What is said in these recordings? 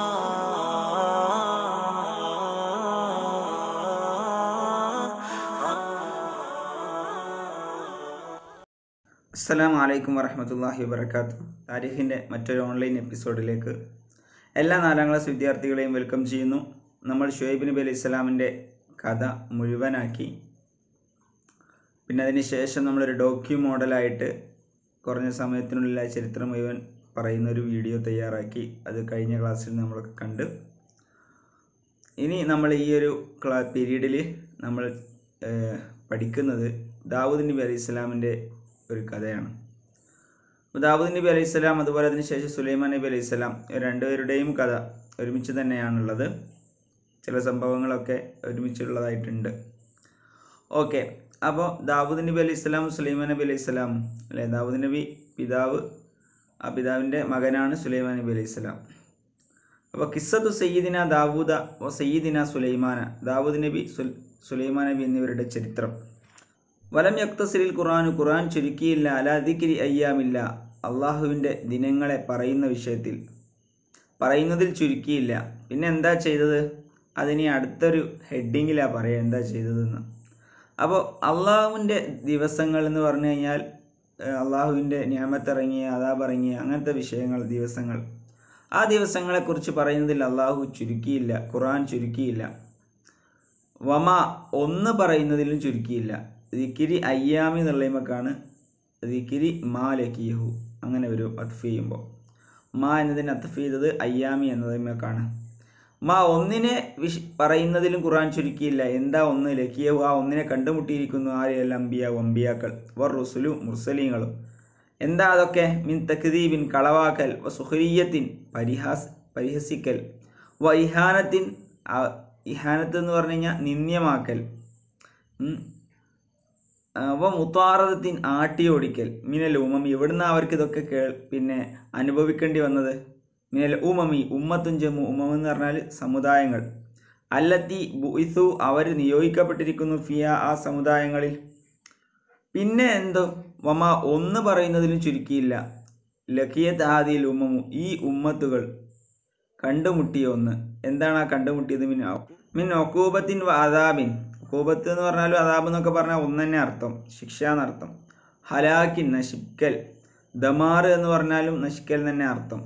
അസ്സലാമു അലൈക്കും വറഹമത്തല്ലാഹി വബർക്കാത്തു താരിഖിൻ്റെ മറ്റൊരു ഓൺലൈൻ എപ്പിസോഡിലേക്ക് എല്ലാ നാലാം ക്ലാസ് വിദ്യാർത്ഥികളെയും വെൽക്കം ചെയ്യുന്നു നമ്മൾ ഷുഹൈബ് നബി അലി ഇസ്ലാമിൻ്റെ കഥ മുഴുവനാക്കി പിന്നെ അതിന് ശേഷം നമ്മളൊരു ഡോക്യു മോഡലായിട്ട് കുറഞ്ഞ സമയത്തിനുള്ളിൽ ആ ചരിത്രം മുഴുവൻ പറയുന്ന ഒരു വീഡിയോ തയ്യാറാക്കി അത് കഴിഞ്ഞ ക്ലാസ്സിൽ നമ്മൾ കണ്ട് ഇനി നമ്മൾ ഈ ഒരു ക്ലാ പീരീഡിൽ നമ്മൾ പഠിക്കുന്നത് ദാവൂദ് നബി അലൈഹി സ്വലാമിൻ്റെ ഒരു കഥയാണ് ദാവൂദ് നബി അലൈഹി സ്വലാം അതുപോലെ അതിനുശേഷം സുലൈമാൻ നബി അലൈഹി സ്വലാം രണ്ടുപേരുടെയും കഥ ഒരുമിച്ച് തന്നെയാണുള്ളത് ചില സംഭവങ്ങളൊക്കെ ഒരുമിച്ചുള്ളതായിട്ടുണ്ട് ഓക്കെ അപ്പോൾ ദാവൂദ് നബി അലൈഹി സ്വലാം സുലൈമാൻ നബി അലൈഹി സ്വലാം അല്ലേ ദാവൂദ് നബി പിതാവ് ആ പിതാവിൻ്റെ മകനാണ് സുലൈമാൻ നബി അലൈഹി സ്വലാം അപ്പോൾ കിസ്സത്തു സയ്യിദിന ദാവൂദ ഓ സയ്യിദിന സുലൈമാന ദാവൂദ് നബി സുലൈമാൻ നബി എന്നിവരുടെ ചരിത്രം വലം യക്തസിലിൽ ഖുറാൻ ഖുറാൻ ചുരുക്കിയില്ല അലാദിക്കിരി അയ്യാമില്ല അള്ളാഹുവിൻ്റെ ദിനങ്ങളെ പറയുന്ന വിഷയത്തിൽ പറയുന്നതിൽ ചുരുക്കിയില്ല പിന്നെ എന്താ ചെയ്തത് അതിനി അടുത്തൊരു ഹെഡിങ്ങിലാണ് പറയുക എന്താ ചെയ്തതെന്ന് അപ്പോൾ അള്ളാഹുവിൻ്റെ ദിവസങ്ങൾ എന്ന് പറഞ്ഞു കഴിഞ്ഞാൽ അള്ളാഹുവിൻ്റെ ഞാമത്തിറങ്ങിയ അതാപിറങ്ങിയ അങ്ങനത്തെ വിഷയങ്ങൾ ദിവസങ്ങൾ ആ ദിവസങ്ങളെക്കുറിച്ച് പറയുന്നതിൽ അള്ളാഹു ചുരുക്കിയില്ല ഖുറാൻ ചുരുക്കിയില്ല വമ ഒന്ന് പറയുന്നതിലും ചുരുക്കിയില്ല ദിക്കിരി അയ്യാമി നിർളയമക്കാണ് ദിക്കിരി മാ ലക്കിയഹു അങ്ങനെ ഒരു അത്ഫ് ചെയ്യുമ്പോൾ മാ എന്നതിന് അത്ഫ് ചെയ്തത് അയ്യാമി എന്നതിമേക്കാണ് മാ ഒന്നിനെ വിശ് പറയുന്നതിലും ഖുർആൻ ചുരുക്കിയില്ല എന്താ ഒന്ന് ലക്കിയവ് ആ ഒന്നിനെ കണ്ടുമുട്ടിയിരിക്കുന്നു ആരെയല്ല അമ്പിയ വമ്പിയാക്കൾ വർ റുസുലും മുർസലീങ്ങളും എന്താ അതൊക്കെ മിൻ തക്ദീബിൻ കളവാക്കൽ വ സുഹരീയത്തിൻ പരിഹാസ് പരിഹസിക്കൽ വ ഇഹാനത്തിൻ ഇഹാനത്ത് എന്ന് പറഞ്ഞു കഴിഞ്ഞാൽ നിന്ദ്യമാക്കൽ വ മുത്താറതത്തിൻ ആട്ടിയോടിക്കൽ മിനൽ ഉമം എവിടുന്ന അവർക്ക് ഇതൊക്കെ കേൾ പിന്നെ അനുഭവിക്കേണ്ടി വന്നത് മിനൽ ഉമമി ഉമ്മത്തുൻ ജമു ഉമം എന്ന് പറഞ്ഞാൽ സമുദായങ്ങൾ അല്ലത്തി ബുഇസു അവർ നിയോഗിക്കപ്പെട്ടിരിക്കുന്നു ഫിയ ആ സമുദായങ്ങളിൽ പിന്നെ എന്തോ വമ ഒന്ന് പറയുന്നതിലും ചുരുക്കിയില്ല ലഖിയത് ആദിയിൽ ഉമ്മമു ഈ ഉമ്മത്തുകൾ കണ്ടുമുട്ടിയ ഒന്ന് എന്താണ് ആ കണ്ടുമുട്ടിയത് മിൻ മിൻ ഒക്കൂബത്തിൻ അതാബിൻ ഒക്കൂബത്ത് എന്ന് പറഞ്ഞാലും അതാബ് എന്നൊക്കെ പറഞ്ഞാൽ ഒന്ന് തന്നെ അർത്ഥം ശിക്ഷ എന്നർത്ഥം ഹലാക്കിൻ നശിക്കൽ ദമാർ എന്ന് പറഞ്ഞാലും നശിക്കൽ തന്നെ അർത്ഥം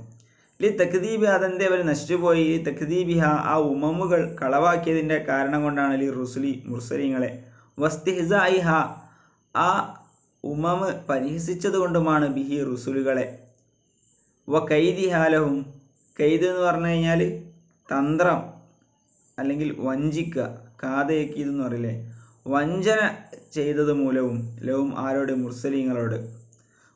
ലി തക്ദീബി അതെന്തേ അവർ നശിച്ചുപോയി ലി തക്ദീബിഹ ആ ഉമമുകൾ കളവാക്കിയതിൻ്റെ കാരണം കൊണ്ടാണ് ലി റുസുലി മുർസലിങ്ങളെ വസ്തിഹിസായിഹ ആ ഉമമ പരിഹസിച്ചത് കൊണ്ടുമാണ് ബിഹി റുസുലുകളെ വ കൈദിഹാലഹും കൈദ് എന്ന് പറഞ്ഞു കഴിഞ്ഞാൽ തന്ത്രം അല്ലെങ്കിൽ വഞ്ചിക്കുക കാതയക്കിയതെന്ന് പറയില്ലേ വഞ്ചന ചെയ്തത് മൂലവും ലവും ആരോട് മുർസലിങ്ങളോട്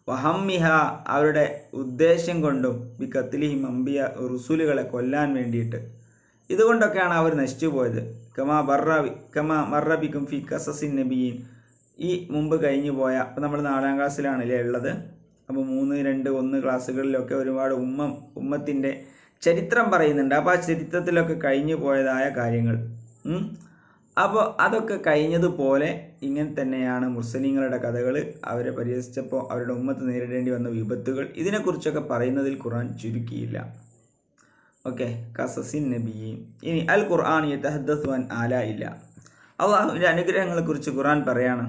വഹമ്മിഹ അവരുടെ ഉദ്ദേശ്യം കൊണ്ടും ബി കത്തിലിഹിം അമ്പിയ റുസൂലുകളെ കൊല്ലാൻ വേണ്ടിയിട്ട് ഇതുകൊണ്ടൊക്കെയാണ് അവർ നശിച്ചു പോയത് കമാ ബർറബി കമാ മർറബിക്കും ഫി കസസിൻ നബിയിൻ ഈ മുമ്പ് കഴിഞ്ഞു പോയ അപ്പം നമ്മൾ നാലാം ക്ലാസ്സിലാണ് അല്ലേ ഉള്ളത് അപ്പോൾ മൂന്ന് രണ്ട് ഒന്ന് ക്ലാസ്സുകളിലൊക്കെ ഒരുപാട് ഉമ്മ ഉമ്മത്തിൻ്റെ ചരിത്രം പറയുന്നുണ്ട് അപ്പോൾ ആ ചരിത്രത്തിലൊക്കെ കഴിഞ്ഞു പോയതായ കാര്യങ്ങൾ അപ്പോൾ അതൊക്കെ കഴിഞ്ഞതുപോലെ ഇങ്ങനെ തന്നെയാണ് മുസ്ലിങ്ങളുടെ കഥകൾ അവരെ പരിഹസിച്ചപ്പോൾ അവരുടെ ഉമ്മത്ത് നേരിടേണ്ടി വന്ന വിപത്തുകൾ ഇതിനെക്കുറിച്ചൊക്കെ പറയുന്നതിൽ ഖുർആൻ ചുരുക്കിയില്ല ഓക്കെ കസസിൻ നബിയും ഇനി അൽ ഖുർആൻ യഥഹദ്ദസ്വാൻ ആല ഇല്ല അള്ളാഹുവിൻ്റെ അനുഗ്രഹങ്ങളെക്കുറിച്ച് ഖുർആൻ പറയാണ്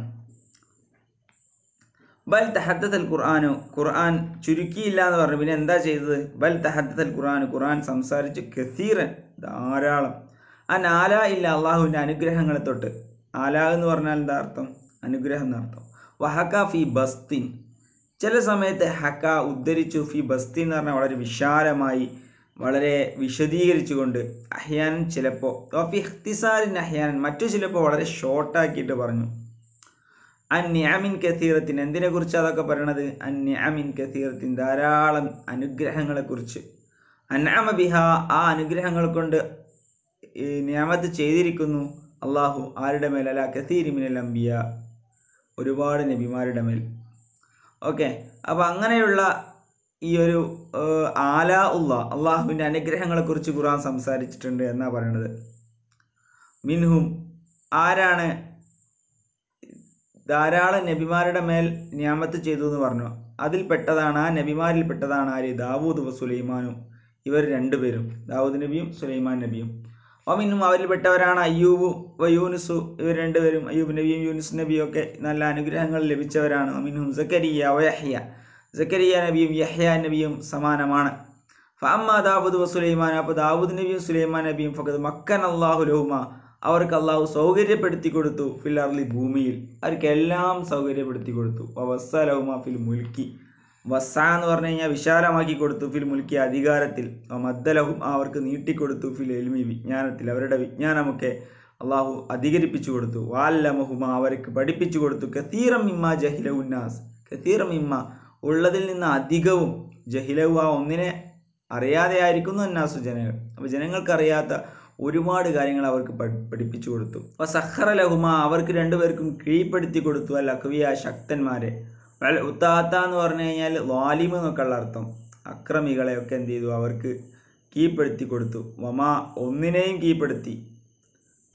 ബൽ തഹദ്ദത്തൽ ഖുർആാനു ഖുർആൻ ചുരുക്കിയില്ല എന്ന് പറഞ്ഞു പിന്നെ എന്താ ചെയ്തത് ബൽ തഹദ്ദത്തൽ ഖുർആൻ ഖുർആൻ സംസാരിച്ച് കസീറൻ ധാരാളം അനാല ഇല്ല അള്ളാഹുവിൻ്റെ അനുഗ്രഹങ്ങളെ തൊട്ട് ആല എന്ന് പറഞ്ഞാൽ എന്താ അർത്ഥം അനുഗ്രഹം എന്നർത്ഥം വഹക്ക ഫി ബസ്തിൻ ചില സമയത്ത് ഹക്ക ഉദ്ധരിച്ചു ഫി ബസ്തി എന്ന് പറഞ്ഞാൽ വളരെ വിശാലമായി വളരെ വിശദീകരിച്ചുകൊണ്ട് അഹ്യാൻ ചിലപ്പോൾ ഫി ഇഖ്തിസാരിൻ അഹ്യാൻ മറ്റു ചിലപ്പോൾ വളരെ ഷോർട്ടാക്കിയിട്ട് പറഞ്ഞു അൻ ന്യാമിൻ കസീറത്തിൻ എന്തിനെക്കുറിച്ച് അതൊക്കെ പറയണത് അൻ കസീറത്തിൻ ധാരാളം അനുഗ്രഹങ്ങളെക്കുറിച്ച് അന്നാമ ബിഹ ആ അനുഗ്രഹങ്ങൾ കൊണ്ട് നിയമത്ത് ചെയ്തിരിക്കുന്നു അള്ളാഹു ആരുടെ മേൽ അല്ല കസീരിമിനൽ അമ്പിയ ഒരുപാട് നബിമാരുടെ മേൽ ഓക്കെ അപ്പോൾ അങ്ങനെയുള്ള ഈ ഒരു ആല ഉള്ള അള്ളാഹുവിൻ്റെ അനുഗ്രഹങ്ങളെക്കുറിച്ച് ഖുർആൻ സംസാരിച്ചിട്ടുണ്ട് എന്നാണ് പറയണത് മിൻഹും ആരാണ് ധാരാളം നബിമാരുടെ മേൽ നിയമത്ത് ചെയ്തു എന്ന് പറഞ്ഞു അതിൽപ്പെട്ടതാണ് ആ നബിമാരിൽ പെട്ടതാണ് ആര് ദാവൂദ് സുലൈമാനും ഇവർ രണ്ടുപേരും ദാവൂദ് നബിയും സുലൈമാൻ നബിയും ഒമിനും അവരിൽപ്പെട്ടവരാണ് അയ്യൂബും യൂനുസു ഇവർ രണ്ടുപേരും അയ്യൂബ് നബിയും യൂനുസ് നബിയും ഒക്കെ നല്ല അനുഗ്രഹങ്ങൾ ലഭിച്ചവരാണ് ഒമിനും സക്കരിയ ഒയഹ്യ സക്കരിയ നബിയും യഹ്യ നബിയും സമാനമാണ് ഫാമ്മ ദാവൂദ് വസുലൈമാൻ അപ്പോൾ ദാവൂദ് നബിയും സുലൈമാൻ നബിയും ഫഖദ് മക്കൻ അള്ളാഹു ലഹുമ അവർക്ക് അള്ളാഹു സൗകര്യപ്പെടുത്തി കൊടുത്തു ഫിൽ അർലി ഭൂമിയിൽ അവർക്ക് എല്ലാം സൗകര്യപ്പെടുത്തി കൊടുത്തു അവസ ലഹുമ ഫിൽ മുൽക്കി വസ എന്ന് പറഞ്ഞു കഴിഞ്ഞാൽ വിശാലമാക്കി കൊടുത്തു ഫിൽ മുൽക്കിയ അധികാരത്തിൽ മദ്ദലഹും അവർക്ക് നീട്ടിക്കൊടുത്തു ഫിൽ എൽമി വിജ്ഞാനത്തിൽ അവരുടെ വിജ്ഞാനമൊക്കെ അള്ളാഹു അധികരിപ്പിച്ചു കൊടുത്തു വാല്ലമഹുമ അവർക്ക് പഠിപ്പിച്ചു കൊടുത്തു കത്തീറം ഇമ്മ ജഹില ഉന്നാസ് കത്തീറം ഇമ്മ ഉള്ളതിൽ നിന്ന് അധികവും ജഹിലവു ആ ഒന്നിനെ അറിയാതെ ആയിരിക്കുന്നു അന്നാസു ജനങ്ങൾ അപ്പോൾ ജനങ്ങൾക്കറിയാത്ത ഒരുപാട് കാര്യങ്ങൾ അവർക്ക് പഠിപ്പിച്ചു കൊടുത്തു അപ്പോൾ സഹറ ലഹുമ അവർക്ക് രണ്ടുപേർക്കും കീഴ്പ്പെടുത്തി കൊടുത്തു അൽ അക്വിയ ശക്തന്മാരെ വൽ ഉത്താത്ത എന്ന് പറഞ്ഞു കഴിഞ്ഞാൽ വാലിമ് എന്നൊക്കെയുള്ള അർത്ഥം അക്രമികളെയൊക്കെ എന്ത് ചെയ്തു അവർക്ക് കീഴ്പ്പെടുത്തി കൊടുത്തു വമാ ഒന്നിനെയും കീഴ്പ്പെടുത്തി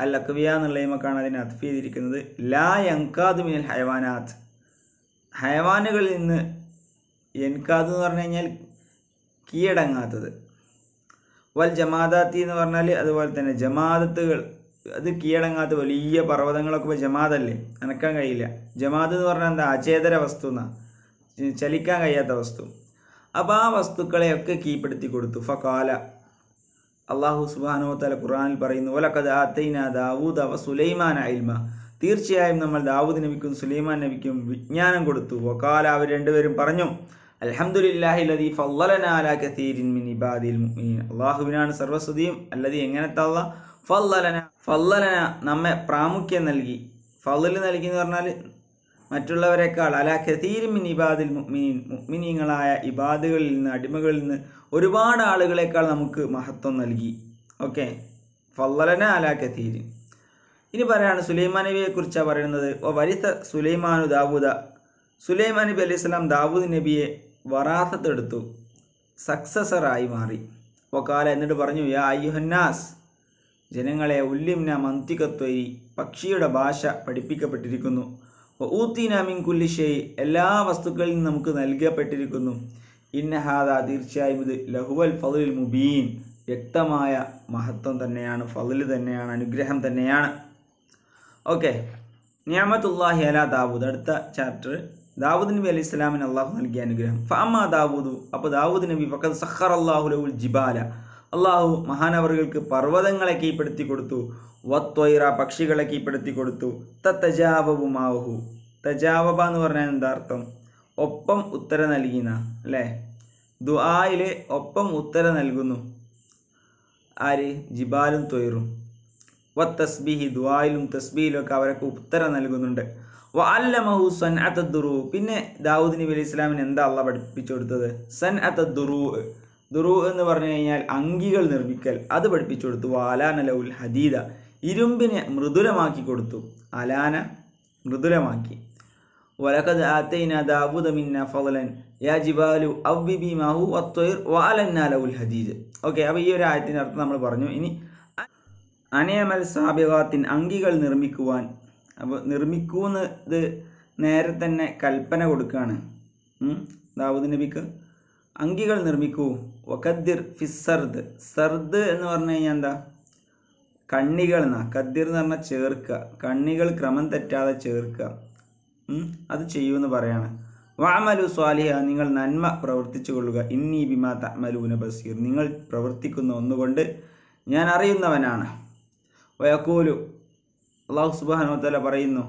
അൽ അക്വിയ എന്നുള്ളതിമക്കാണ് അതിനെ അത്ഫ് ചെയ്തിരിക്കുന്നത് ലാ യങ്കാദ് മിനൽ ഹയവാനാത്ത് ഹൈവാനുകളിൽ നിന്ന് എൻകാദ് എന്ന് പറഞ്ഞു കഴിഞ്ഞാൽ കീഴടങ്ങാത്തത് വൽ ജമാദാത്തി എന്ന് പറഞ്ഞാൽ അതുപോലെ തന്നെ ജമാദത്തുകൾ അത് കീഴടങ്ങാത്ത വലിയ പർവ്വതങ്ങളൊക്കെ ജമാതല്ലേ അനക്കാൻ കഴിയില്ല ജമാത് എന്ന് പറഞ്ഞാൽ എന്താ അചേതര വസ്തു എന്നാണ് ചലിക്കാൻ കഴിയാത്ത വസ്തു അപ്പോൾ ആ വസ്തുക്കളെയൊക്കെ കീഴ്പ്പെടുത്തി കൊടുത്തു ഫക്കാല അള്ളാഹു സുബാനോ തല ഖുറാനിൽ പറയുന്നു ഒലക്കത് ആത്തൈന ദാവൂദ് അവ സുലൈമാൻ അയിൽമ തീർച്ചയായും നമ്മൾ ദാവൂദ് നബിക്കും സുലൈമാൻ നബിക്കും വിജ്ഞാനം കൊടുത്തു വക്കാല അവർ രണ്ടുപേരും പറഞ്ഞു അലഹമുല്ലാഹി ഫല്ലനാലാ കത്തീരിൻ മിൻ ഇബാദിൽ അള്ളാഹുവിനാണ് സർവസ്തുതിയും അല്ലതി എങ്ങനത്തെ അള്ളാഹ് ഫല്ലലന ഫല്ലലന നമ്മെ പ്രാമുഖ്യം നൽകി ഫലിൽ നൽകി എന്ന് പറഞ്ഞാൽ മറ്റുള്ളവരെക്കാൾ അല കസീരിമിൻ ഇബാദിൽ മുഅ്മിനീൻ മുഅ്മിനീങ്ങളായ ഇബാദുകളിൽ നിന്ന് അടിമകളിൽ നിന്ന് ഒരുപാട് ആളുകളെക്കാൾ നമുക്ക് മഹത്വം നൽകി ഓക്കെ ഫല്ലലന അല കസീരിൻ ഇനി പറയാണ് സുലൈമാൻ നബിയെക്കുറിച്ചാണ് പറയുന്നത് ഓ വരിത്ത സുലൈമാനു ദാവൂദ സുലൈമാൻ നബി അലൈഹി സ്വലാം ദാവൂദ് നബിയെ വറാസത്തെടുത്തു സക്സസറായി മാറി കാല എന്നിട്ട് പറഞ്ഞു യാ അയ്യുഹന്നാസ് ജനങ്ങളെ ഉല്ലിംന മന്തികത്വരി പക്ഷിയുടെ ഭാഷ പഠിപ്പിക്കപ്പെട്ടിരിക്കുന്നു ഊത്തീന മിൻകുല്ലിഷയി എല്ലാ വസ്തുക്കളിൽ നിന്നും നമുക്ക് നൽകപ്പെട്ടിരിക്കുന്നു ഇന്നഹാദ തീർച്ചയായും ഇത് ലഹുവൽ ഫതുലിൽ മുബീൻ വ്യക്തമായ മഹത്വം തന്നെയാണ് ഫതിൽ തന്നെയാണ് അനുഗ്രഹം തന്നെയാണ് ഓക്കെ നിയാമത്തുല്ലാഹി അല ദാവൂദ് അടുത്ത ചാപ്റ്റർ ദാവൂദ് നബി അലി ഇസ്ലാമിന് അള്ളാഹു നൽകിയ അനുഗ്രഹം ഫാമ ദാവൂദു അപ്പോൾ ദാവൂദ് നബി ഫക്കത് സഹർ അള്ളാഹുലുൽ ലഹുൽ ജിബാല അള്ളാഹു മഹാനവറുകൾക്ക് പർവ്വതങ്ങളെ കീഴ്പ്പെടുത്തി കൊടുത്തു വത്വൈറ പക്ഷികളെ കീഴ്പ്പെടുത്തി കൊടുത്തു ത തജാവബ എന്ന് പറഞ്ഞാൽ എന്താർത്ഥം അർത്ഥം ഒപ്പം ഉത്തരം നൽകിന അല്ലേ ദുആയിലെ ഒപ്പം ഉത്തരം നൽകുന്നു ആര് ജിബാലും തൊയറും വ തസ്ബിഹി ദുആയിലും തസ്ബീഹിലൊക്കെ അവരൊക്കെ ഉത്തരം നൽകുന്നുണ്ട് വ അല്ലമഹു സൻ അത്തദ്ദുറു പിന്നെ ദാവൂദ് നബി അലൈഹി ഇസ്ലാമിന് എന്താ അള്ള പഠിപ്പിച്ചു കൊടുത്തത് സൻ അത്തദ്ദുറു ദുറു എന്ന് പറഞ്ഞു കഴിഞ്ഞാൽ അങ്കികൾ നിർമ്മിക്കൽ അത് പഠിപ്പിച്ചു കൊടുത്തു അലാന ലൗൽ ഹദീദ ഇരുമ്പിനെ മൃദുലമാക്കി കൊടുത്തു അലാന മൃദുലമാക്കി വലക്കത് ആത്തൈന ദാബുദ മിന്ന ഫലൻ യാജിബാലു ജിബാലു അവ്ബിബി മാഹു വത്തൊയിർ വാലന്ന ഉൽ ഹദീദ് ഓക്കെ അപ്പോൾ ഈ ഒരു ആയത്തിൻ്റെ അർത്ഥം നമ്മൾ പറഞ്ഞു ഇനി അനേമൽ സാബികാത്തിൻ അങ്കികൾ നിർമ്മിക്കുവാൻ അപ്പോൾ നിർമ്മിക്കൂന്ന് ഇത് നേരെ തന്നെ കൽപ്പന കൊടുക്കുകയാണ് ദാവൂദ് നബിക്ക് അങ്കികൾ നിർമ്മിക്കൂ വഖദ്ദിർ ഫിസ് സർദ് സർദ് എന്ന് പറഞ്ഞു കഴിഞ്ഞാൽ എന്താ കണ്ണികൾ എന്നാ കദ്ദിർ എന്ന് പറഞ്ഞാൽ ചേർക്കുക കണ്ണികൾ ക്രമം തെറ്റാതെ ചേർക്കുക അത് ചെയ്യുമെന്ന് പറയാണ് വാമലു സ്വാലിഹ നിങ്ങൾ നന്മ പ്രവർത്തിച്ചു കൊള്ളുക ഇന്നി ബിമാ തമലൂന ബസീർ നിങ്ങൾ പ്രവർത്തിക്കുന്ന ഒന്നുകൊണ്ട് ഞാൻ അറിയുന്നവനാണ് വയക്കൂലു അള്ളാഹു സുബാനോത്തല പറയുന്നു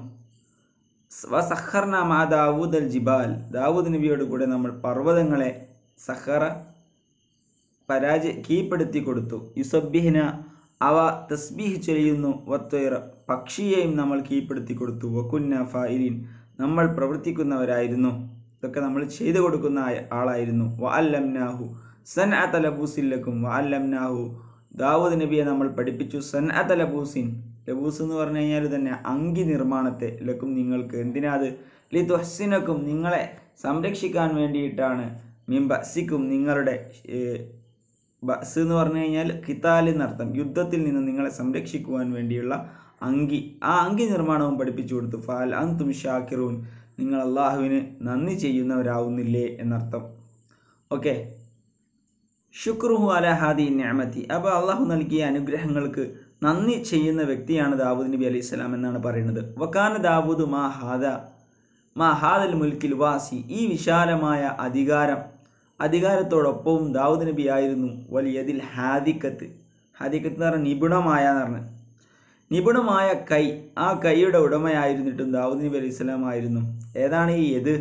വസഹർന മാ ദാവൂദ് അൽ ജിബാൽ ദാവൂദ് നബിയോട് കൂടെ നമ്മൾ പർവ്വതങ്ങളെ സഹറ പരാജയ കീഴ്പ്പെടുത്തി കൊടുത്തു യുസബ്ബിഹിന അവ തസ്ബീഹ് ചെയ്യുന്നു വത്വയർ പക്ഷിയെയും നമ്മൾ കീഴ്പ്പെടുത്തി കൊടുത്തു വക്കുന്ന ഫായിലിൻ നമ്മൾ പ്രവർത്തിക്കുന്നവരായിരുന്നു ഇതൊക്കെ നമ്മൾ ചെയ്തു കൊടുക്കുന്ന ആളായിരുന്നു വ അല്ലംനാഹു സൻ അതലബൂസിൻ ലക്കും വ അല്ലംനാഹു ദാവൂദ് നബിയെ നമ്മൾ പഠിപ്പിച്ചു സൻ അതലബൂസിൻ ലബൂസ് എന്ന് പറഞ്ഞു കഴിഞ്ഞാൽ തന്നെ അങ്കി നിർമ്മാണത്തെ ലക്കും നിങ്ങൾക്ക് എന്തിനാത് ലി തുഹസിനക്കും നിങ്ങളെ സംരക്ഷിക്കാൻ വേണ്ടിയിട്ടാണ് മീൻ ബസിക്കും നിങ്ങളുടെ ബസ് എന്ന് പറഞ്ഞു കഴിഞ്ഞാൽ കിതാൽ എന്നർത്ഥം യുദ്ധത്തിൽ നിന്ന് നിങ്ങളെ സംരക്ഷിക്കുവാൻ വേണ്ടിയുള്ള അങ്കി ആ അങ്കി നിർമ്മാണവും പഠിപ്പിച്ചു കൊടുത്തു ഫാൽ അന്തും ഷാക്കിറൂൻ നിങ്ങൾ അള്ളാഹുവിന് നന്ദി ചെയ്യുന്നവരാവുന്നില്ലേ എന്നർത്ഥം ഓക്കെ ഷുക്രുഹു അലഹാദി ഹാദി ഞാമത്തി അപ്പോൾ അള്ളാഹു നൽകിയ അനുഗ്രഹങ്ങൾക്ക് നന്ദി ചെയ്യുന്ന വ്യക്തിയാണ് ദാവൂദ് നബി അലൈഹി സ്വലാം എന്നാണ് പറയുന്നത് വക്കാന ദാവൂദ് മാ ഹാദ മഹാദൽ മുൽക്കിൽ വാസി ഈ വിശാലമായ അധികാരം അധികാരത്തോടൊപ്പവും ദാവൂദ് നബി ആയിരുന്നു വലിയതിൽ ഹാദിക്കത്ത് ഹാദിക്കത്ത് എന്ന് പറഞ്ഞാൽ നിപുണമായ എന്ന് പറഞ്ഞു നിപുണമായ കൈ ആ കൈയുടെ ഉടമയായിരുന്നിട്ടും ദാവൂദ് നബി അലൈഹി സ്വലാം ആയിരുന്നു ഏതാണ് ഈ എത്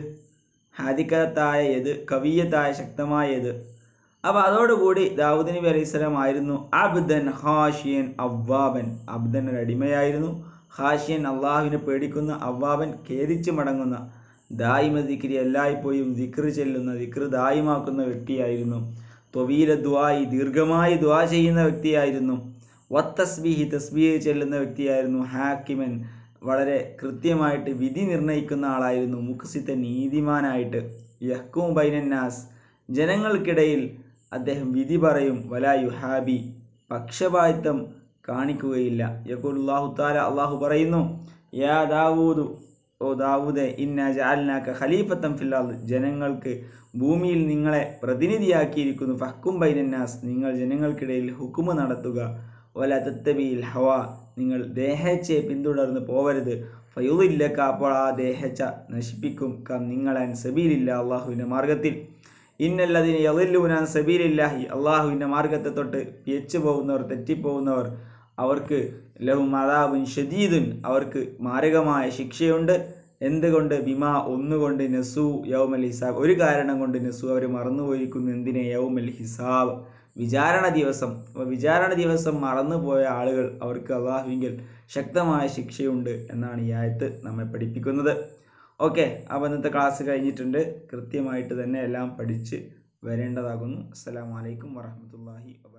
ഹാദിക്കത്തായ എത് കവിയത്തായ ശക്തമായ എത് അപ്പോൾ അതോടുകൂടി ദാവൂദ് നബി അലൈഹി സ്വലാം ആയിരുന്നു അബ്ദൻ ഹാഷിയൻ അവ്വാബൻ അബ്ദൻ ഒരു അടിമയായിരുന്നു ഹാഷ്യൻ അള്ളാഹുവിനെ പേടിക്കുന്ന അവ്വാവൻ ഖേദിച്ചു മടങ്ങുന്ന ദായിമ ദിക്രി എല്ലായ്പ്പോഴും ദിക്ർ ചെല്ലുന്ന ദിക്ർ ദായിമാക്കുന്ന വ്യക്തിയായിരുന്നു ത്വവീല ദ്വായി ദീർഘമായി ദ്വാ ചെയ്യുന്ന വ്യക്തിയായിരുന്നു വത്തസ്ബിഹി തസ്ബീഹ് ചെല്ലുന്ന വ്യക്തിയായിരുന്നു ഹാക്കിമൻ വളരെ കൃത്യമായിട്ട് വിധി നിർണ്ണയിക്കുന്ന ആളായിരുന്നു മുഖസിത്ത നീതിമാനായിട്ട് യഹ്കൂം ബൈനന്നാസ് ജനങ്ങൾക്കിടയിൽ അദ്ദേഹം വിധി പറയും വലാ യുഹാബി പക്ഷപാതിത്വം കാണിക്കുകയില്ല യക്കൂൽ അള്ളാഹു താല അള്ളാഹു പറയുന്നു യാ ദാവൂദു ഓ ദാവൂദെ ഇന്ന ജാൽനാക്ക ഖലീഫത്തം ഫില്ലാൽ ജനങ്ങൾക്ക് ഭൂമിയിൽ നിങ്ങളെ പ്രതിനിധിയാക്കിയിരിക്കുന്നു ഫഹ്ക്കും ബൈനന്നാസ് നിങ്ങൾ ജനങ്ങൾക്കിടയിൽ ഹുക്കുമ നടത്തുക വല തത്തബിയിൽ ഹവ നിങ്ങൾ ദേഹച്ചയെ പിന്തുടർന്ന് പോവരുത് ഫയുദില്ലക്ക അപ്പോൾ ആ ദേഹച്ച നശിപ്പിക്കും കം നിങ്ങളെ സബീലില്ല അള്ളാഹുവിൻ്റെ മാർഗത്തിൽ ഇന്നല്ലതിന് യതില്ലുനാൻ സബീലില്ലാഹി അള്ളാഹുവിൻ്റെ മാർഗത്തെ തൊട്ട് പിയച്ചു പോകുന്നവർ തെറ്റിപ്പോകുന്നവർ അവർക്ക് ലഹുമദാബുൻ ഷദീദുൻ അവർക്ക് മാരകമായ ശിക്ഷയുണ്ട് എന്തുകൊണ്ട് ബിമ ഒന്നുകൊണ്ട് നസു യൗമൽ ഹിസാബ് ഒരു കാരണം കൊണ്ട് നസു അവർ മറന്നുപോയിരിക്കുന്നു എന്തിനെ യൗമൽ ഹിസാബ് വിചാരണ ദിവസം അപ്പോൾ വിചാരണ ദിവസം മറന്നുപോയ ആളുകൾ അവർക്ക് അള്ളാഹുവിങ്കിൽ ശക്തമായ ശിക്ഷയുണ്ട് എന്നാണ് ഈ ആയത്ത് നമ്മെ പഠിപ്പിക്കുന്നത് ഓക്കെ അപ്പോൾ ഇന്നത്തെ ക്ലാസ് കഴിഞ്ഞിട്ടുണ്ട് കൃത്യമായിട്ട് തന്നെ എല്ലാം പഠിച്ച് വരേണ്ടതാകുന്നു അസ്സാം വലൈക്കും വറഹമത്തല്ലാഹി